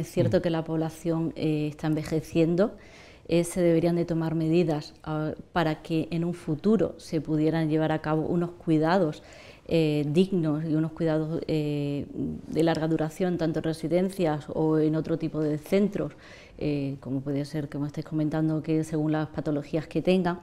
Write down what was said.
Es cierto mm. que la población eh, está envejeciendo, eh, se deberían de tomar medidas ah, para que en un futuro se pudieran llevar a cabo unos cuidados eh, dignos y unos cuidados de larga duración, tanto en residencias o en otro tipo de centros, como puede ser, como estáis comentando, que según las patologías que tengan.